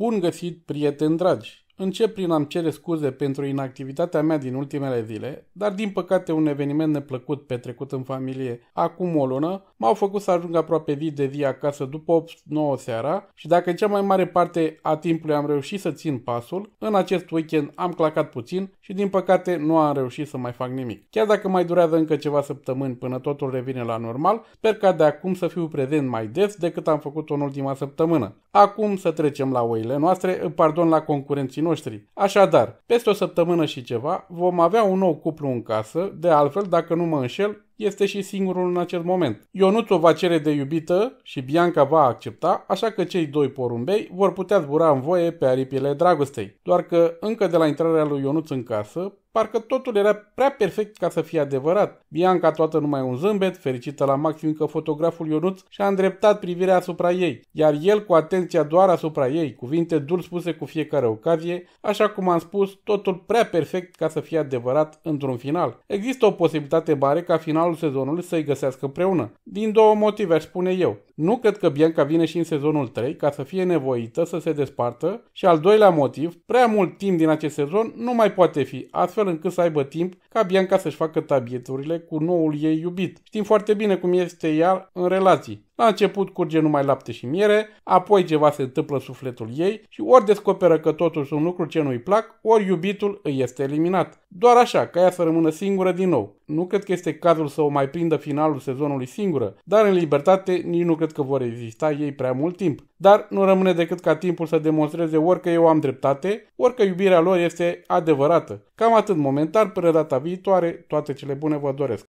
Bun găsit, prieteni dragi! Încep prin a-mi cere scuze pentru inactivitatea mea din ultimele zile, dar din păcate un eveniment neplăcut petrecut în familie acum o lună m-au făcut să ajung aproape zi de zi acasă după 8-9 seara și dacă în cea mai mare parte a timpului am reușit să țin pasul, în acest weekend am clacat puțin și din păcate nu am reușit să mai fac nimic. Chiar dacă mai durează încă ceva săptămâni până totul revine la normal, sper ca de acum să fiu prezent mai des decât am făcut-o în ultima săptămână. Acum să trecem la oile noastre, pardon la concurenții noștri noștri. Așadar, peste o săptămână și ceva, vom avea un nou cuplu în casă, de altfel, dacă nu mă înșel, este și singurul în acest moment. Ionuț o va cere de iubită și Bianca va accepta, așa că cei doi porumbei vor putea zbura în voie pe aripile dragostei. Doar că încă de la intrarea lui Ionuț în casă, Parcă totul era prea perfect ca să fie adevărat. Bianca toată numai un zâmbet, fericită la maxim că fotograful Ionuț și-a îndreptat privirea asupra ei, iar el cu atenția doar asupra ei, cuvinte dur spuse cu fiecare ocazie, așa cum am spus, totul prea perfect ca să fie adevărat într-un final. Există o posibilitate mare ca finalul finalul sezonului să-i găsească împreună. Din două motive, aș spune eu. Nu cred că Bianca vine și în sezonul 3 ca să fie nevoită să se despartă și al doilea motiv, prea mult timp din acest sezon nu mai poate fi, astfel încât să aibă timp ca Bianca să-și facă tabieturile cu noul ei iubit. Știm foarte bine cum este ea în relații. La început curge numai lapte și miere, apoi ceva se întâmplă sufletul ei și ori descoperă că totuși sunt lucruri ce nu-i plac, ori iubitul îi este eliminat. Doar așa, ca ea să rămână singură din nou. Nu cred că este cazul să o mai prindă finalul sezonului singură, dar în libertate nici nu cred cred că vor rezista ei prea mult timp. Dar nu rămâne decât ca timpul să demonstreze ori că eu am dreptate, ori că iubirea lor este adevărată. Cam atât momentar, până data viitoare, toate cele bune vă doresc.